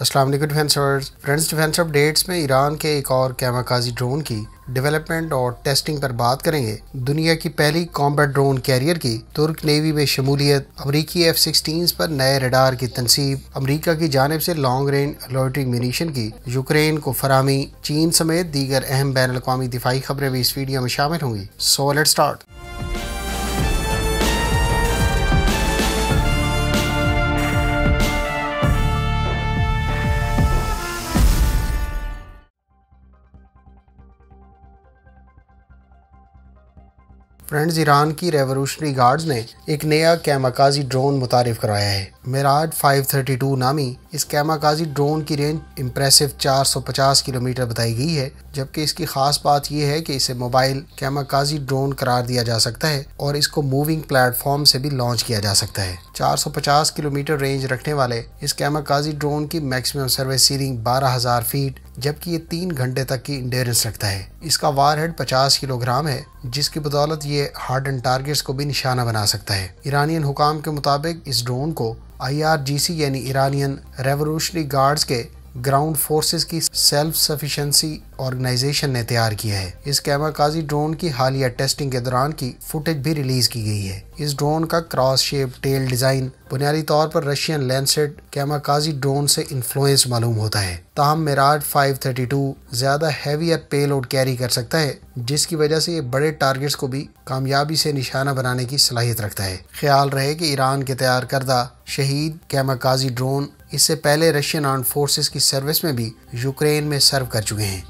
Aslam defence friends defence updates में Iran के एक और कैमाकाजी ड्रोन की डेवलपमेंट और टेस्टिंग पर बात करेंगे दुनिया की पहली कॉम्बैट ड्रोन कैरियर की तुर्क नेवी में शमूलियत अमरीकी एफ सिक्सटीन पर नए रडार की तनसीब अमरीका की जानब से लॉन्ग रेंज लोइटिंग मिनिशन की यूक्रेन को फरामी चीन समेत दीगर अहम बैन अवी दिफाई खबरें भी इस वीडियो में शामिल होंगी सोलेट स्टार्ट फ्रेंड्स ईरान की रेवोल्यूशनरी गार्ड्स ने एक नया कैमाकाजी ड्रोन मुतारफ कराया है मेराज 532 नामी इस कैमाकाजी ड्रोन की रेंज इम्प्रेसिव 450 किलोमीटर बताई गई है जबकि इसकी खास बात यह है कि इसे मोबाइल कैमाकाजी ड्रोन करार दिया जा सकता है और इसको मूविंग प्लेटफॉर्म से भी लॉन्च किया जा सकता है 450 किलोमीटर रेंज रखने वाले इस कैमाकाजी ड्रोन की मैक्सिमम सर्विस सीलिंग बारह फीट जबकि ये तीन घंटे तक की इंडेरेंस रखता है इसका वार हेड पचास किलोग्राम है जिसकी बदौलत ये हार्ड एंड टारगेट्स को भी निशाना बना सकता है ईरानियन हुकाम के मुताबिक इस ड्रोन को आईआरजीसी यानी ईरानियन रेवोल्यूशनरी गार्ड्स के ग्राउंड फोर्सेस की सेल्फ सफिशिएंसी ऑर्गेनाइजेशन ने तैयार किया है इस कैमाकाजी ड्रोन की हालिया टेस्टिंग के दौरान की फुटेज भी रिलीज की गई है इस ड्रोन का क्रॉस शेप टेल डिजाइन बुनियादी तौर पर रशियन लैंडसेट कैमाकाजी ड्रोन से इन्फ्लुएंस मालूम होता है ताहम मेराज 532 ज्यादा हैवियर पेलोड कैरी कर सकता है जिसकी वजह से ये बड़े टारगेट्स को भी कामयाबी से निशाना बनाने की सलाहियत रखता है ख्याल रहे कि ईरान के तैयार करदा शहीद कैमाकाजी ड्रोन इससे पहले रशियन आर्म फोर्सेस की सर्विस में भी यूक्रेन में सर्व कर चुके हैं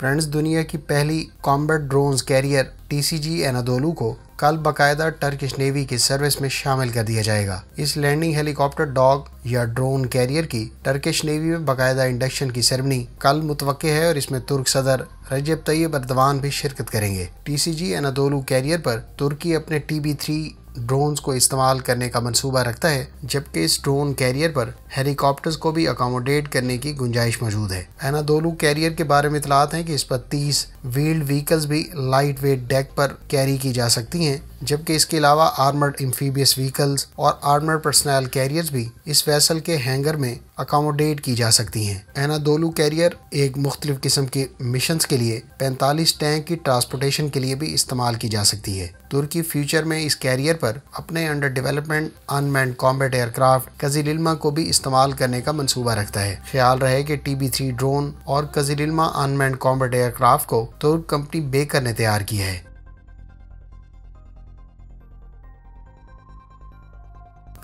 फ्रेंड्स दुनिया की पहली combat drones carrier TCG Anadolu को कल बकायदा टर्किश नेवी की सर्विस में शामिल कर दिया जाएगा इस लैंडिंग हेलीकॉप्टर डॉग या ड्रोन कैरियर की टर्किश नेवी में बकायदा इंडक्शन की सेरेमनी कल मुतव है और इसमें तुर्क सदर रजब तैयब तो अरदवान भी शिरकत करेंगे टीसीजी एनादोलू कैरियर पर तुर्की अपने टीबी थ्री ड्रोन्स को इस्तेमाल करने का मंसूबा रखता है जबकि इस ड्रोन कैरियर पर हेलीकॉप्टर्स को भी अकोमोडेट करने की गुंजाइश मौजूद है एनादोलू कैरियर के बारे में इतलात हैं कि इस पर 30 व्हील्ड व्हीकल्स भी लाइट वेट डेक पर कैरी की जा सकती हैं जबकि इसके अलावा आर्मर्ड इम्फीबियस व्हीकल्स और आर्मर्ड पर्सनल कैरियर्स भी इस वैसल के हैंगर में अकोमोडेट की जा सकती हैं एनादोलू कैरियर एक मुख्तलिफ किस्म के मिशन के के लिए 45 टैंक की ट्रांसपोर्टेशन के लिए भी इस्तेमाल की जा सकती है तुर्की फ्यूचर में इस कैरियर पर अपने under development unmanned combat aircraft Kizilelma को भी इस्तेमाल करने का मंसूबा रखता है ख्याल रहे कि टीबी थ्री ड्रोन और कजिलिल्मा अनमैन कॉम्बेट एयरक्राफ्ट को तुर्क कंपनी बेकर ने तैयार किया है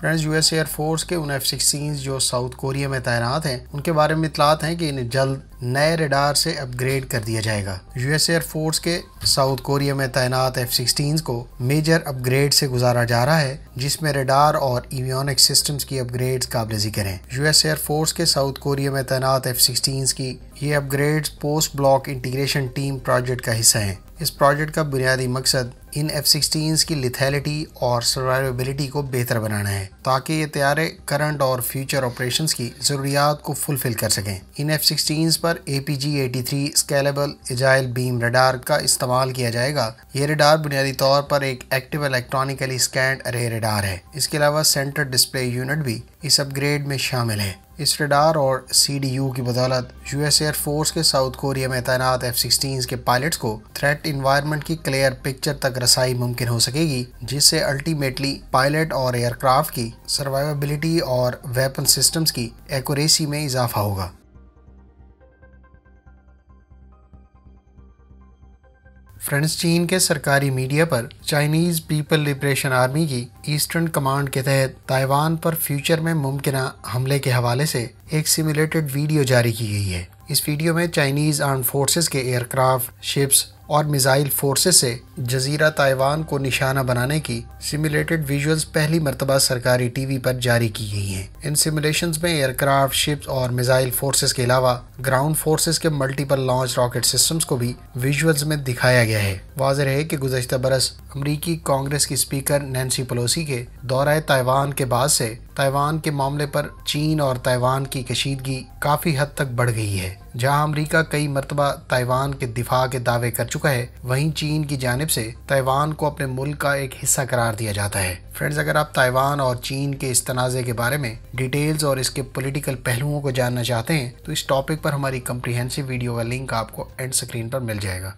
फ्रेंड्स यूएस एयरफोर्स के उन एफ सिक्सटीन जो साउथ कोरिया में तैनात हैं उनके बारे में इतलात हैं कि इन्हें जल्द नए रेडार से अपग्रेड कर दिया जाएगा यूएस एयरफोर्स के साउथ कोरिया में तैनात एफ सिक्सटीन को मेजर अपग्रेड से गुजारा जा रहा है जिसमें रेडार और इवियोनिक सिस्टम्स की अपग्रेड काबिल जिक्र हैं यूएस एयरफोर्स के साउथ कोरिया में तैनात एफ सिक्सटीन की ये upgrade post block integration team project का हिस्सा है इस प्रोजेक्ट का बुनियादी मकसद इन एफ सिक्सटीन की लिथैलिटी और सर्वाइवेबिलिटी को बेहतर बनाना है ताकि ये तैयारे करंट और फ्यूचर ऑपरेशन की ज़रूरियात को फुलफिल कर सकें इन एफ सिक्सटीन पर A P G eighty three scalable agile beam radar का इस्तेमाल किया जाएगा ये रडार बुनियादी तौर पर एक active electronically scanned array radar है इसके अलावा सेंटर डिस्प्ले यूनिट भी इस अपग्रेड में शामिल है इस रडार और यू की बदौलत यूएस एयरफोर्स के साउथ कोरिया में तैनात एफ सिक्सटीन के पायलट्स को थ्रेट इन्वायरमेंट की क्लियर पिक्चर तक रसाई मुमकिन हो सकेगी जिससे अल्टीमेटली पायलट और एयरक्राफ्ट की सर्वाइवेबिलिटी और वेपन सिस्टम्स की एक्यूरेसी में इजाफा होगा फ्रेंड्स चीन के सरकारी मीडिया पर चाइनीज पीपल लिबरेशन आर्मी की ईस्टर्न कमांड के तहत ताइवान पर फ्यूचर में मुमकिन हमले के हवाले से एक सिमुलेटेड वीडियो जारी की गई है इस वीडियो में चाइनीज आर्म फोर्सेस के एयरक्राफ्ट शिप्स और मिज़ाइल फोर्सेस से जजीरा ताइवान को निशाना बनाने की सिमुलेटेड विजुअल्स पहली मरतबा सरकारी टीवी पर जारी की गई हैं इन सिमुलेशन में एयरक्राफ्ट शिप्स और मिज़ाइल फोर्सेस के अलावा ग्राउंड फोर्सेस के मल्टीपल लॉन्च रॉकेट सिस्टम्स को भी विजुअल्स में दिखाया गया है वाजह है कि गुजशत बरस अमरीकी कांग्रेस की स्पीकर नैन्सी पलोसी के दौरा ताइवान के बाद से ताइवान के मामले पर चीन और ताइवान की कशीदगी काफ़ी हद तक बढ़ गई है जहां अमेरिका कई मरतबा ताइवान के दिफा के दावे कर चुका है वहीं चीन की जानब से ताइवान को अपने मुल्क का एक हिस्सा करार दिया जाता है फ्रेंड्स अगर आप ताइवान और चीन के इस तनाज़े के बारे में डिटेल्स और इसके पॉलिटिकल पहलुओं को जानना चाहते हैं तो इस टॉपिक पर हमारी कम्प्रीहेंसिव वीडियो का लिंक आपको एंड स्क्रीन पर मिल जाएगा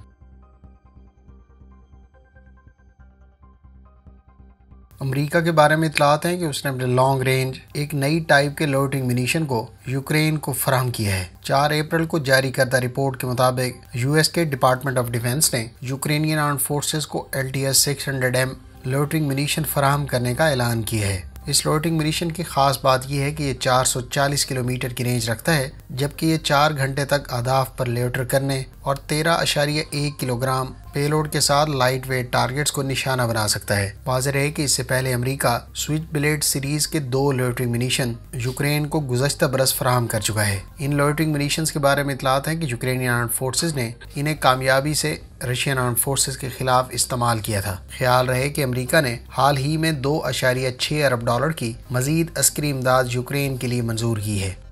अमेरिका के बारे में इतलात हैं कि उसने अपने लॉन्ग रेंज एक नई टाइप के लोटिंग मिनीशन को यूक्रेन को फराम किया है चार अप्रैल को जारी करदा रिपोर्ट के मुताबिक यूएस के डिपार्टमेंट ऑफ डिफेंस ने यूक्रेनियन आर्म फोर्सेस को L T S six hundred M loitering munition फराहम करने का ऐलान किया है इस लोटिंग मिनीशन की खास बात यह है कि ये 440 किलोमीटर की रेंज रखता है जबकि ये चार घंटे तक आदाफ पर लेटर करने और तेरह अशारिय एक किलोग्राम पेलोड के साथ लाइट वेट टारगेट्स को निशाना बना सकता है वाजिर है कि इससे पहले अमेरिका स्विच ब्लेड सीरीज के दो लोटरिंग मिनीशन यूक्रेन को गुजशत बरस फराम कर चुका है इन लोइटरिंग मिनीशन के बारे में इतलात है कि यूक्रेनियन आर्म फोर्सेज ने इन्हें कामयाबी से रशियन आर्म फोर्सेज के खिलाफ इस्तेमाल किया था ख्याल रहे कि अमरीका ने हाल ही में दो अशारिया छः अरब डॉलर की मजीद अस्करी इमदाद यूक्रेन के लिए मंजूर की है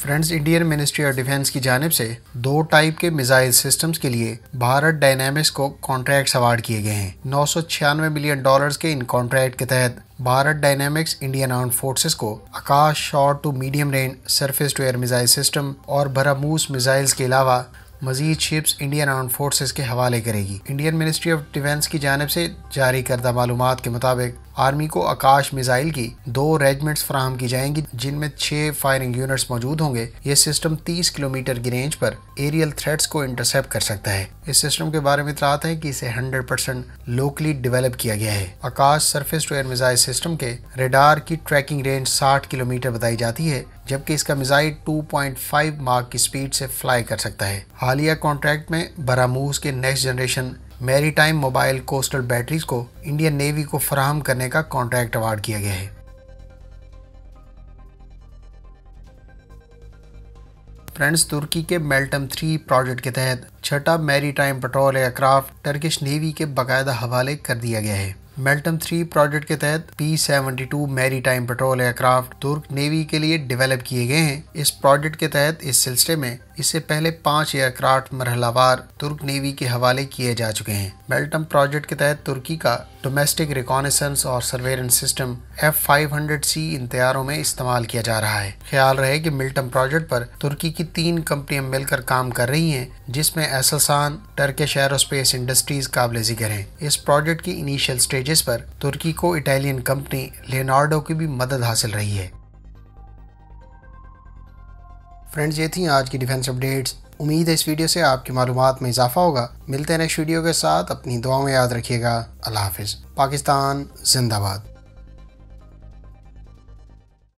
friends Indian ministry of defence की जानब से दो टाइप के मिसाइल सिस्टम्स के लिए भारत डायनामिक्स को कॉन्ट्रैक्ट अवार्ड किए गए हैं नौ मिलियन डॉलर्स के इन कॉन्ट्रैक्ट के तहत Bharat Dynamics Indian armed forces को Akash short to medium range surface to air missile system और भरामूस मिसाइल्स के अलावा मजीद शिप्स इंडियन आर्म फोर्सेज के हवाले करेगी इंडियन मिनिस्ट्री ऑफ डिफेंस की जानब से जारी करदा मालूम के मुताबिक आर्मी को आकाश मिसाइल की दो रेजिमेंट्स फ्राहम की जाएंगी जिनमें छह फायरिंग यूनिट्स मौजूद होंगे ये सिस्टम 30 किलोमीटर की रेंज पर एरियल थ्रेट्स को इंटरसेप्ट कर सकता है इस सिस्टम के बारे में इतरात है कि इसे 100 परसेंट लोकली डेवलप किया गया है Akash surface to air missile system के रेडार की ट्रैकिंग रेंज साठ किलोमीटर बताई जाती है जबकि इसका मिसाइल 2.5 मार्क की स्पीड से फ्लाई कर सकता है हालिया कॉन्ट्रैक्ट में बरामूस के next generation maritime mobile coastal batteries को इंडियन नेवी को फराहम करने का कॉन्ट्रैक्ट अवार्ड किया गया है फ्रेंड्स तुर्की के मेल्टम थ्री प्रोजेक्ट के तहत छठा maritime patrol aircraft Turkish navy के बाकायदा हवाले कर दिया गया है मेल्टम थ्री प्रोजेक्ट के तहत P seventy two maritime patrol aircraft तुर्क नेवी के लिए डेवलप किए गए हैं इस प्रोजेक्ट के तहत इस सिलसिले में इससे पहले पांच एयरक्राफ्ट मरहलावार तुर्क नेवी के हवाले किए जा चुके हैं मेल्टम प्रोजेक्ट के तहत तुर्की का डोमेस्टिक रिकॉनसेंस और surveillance system F five hundred C इन तैयारों में इस्तेमाल किया जा रहा है ख्याल रहे कि मिल्टम प्रोजेक्ट पर तुर्की की तीन कंपनियां मिलकर काम कर रही हैं जिसमें एसलसान टर्किश एरोस्पेस इंडस्ट्रीज काबिल जिक्र हैं इस प्रोजेक्ट की इनिशियल स्टेजेस पर तुर्की को इटालियन कंपनी लेनार्डो की भी मदद हासिल रही है फ्रेंड्स ये थी आज की डिफेंस अपडेट्स उम्मीद है इस वीडियो से आपकी मालूम में इजाफा होगा मिलते हैं नेक्स्ट वीडियो के साथ अपनी दुआओं में याद रखिएगा अल्लाह हाफिज़ पाकिस्तान जिंदाबाद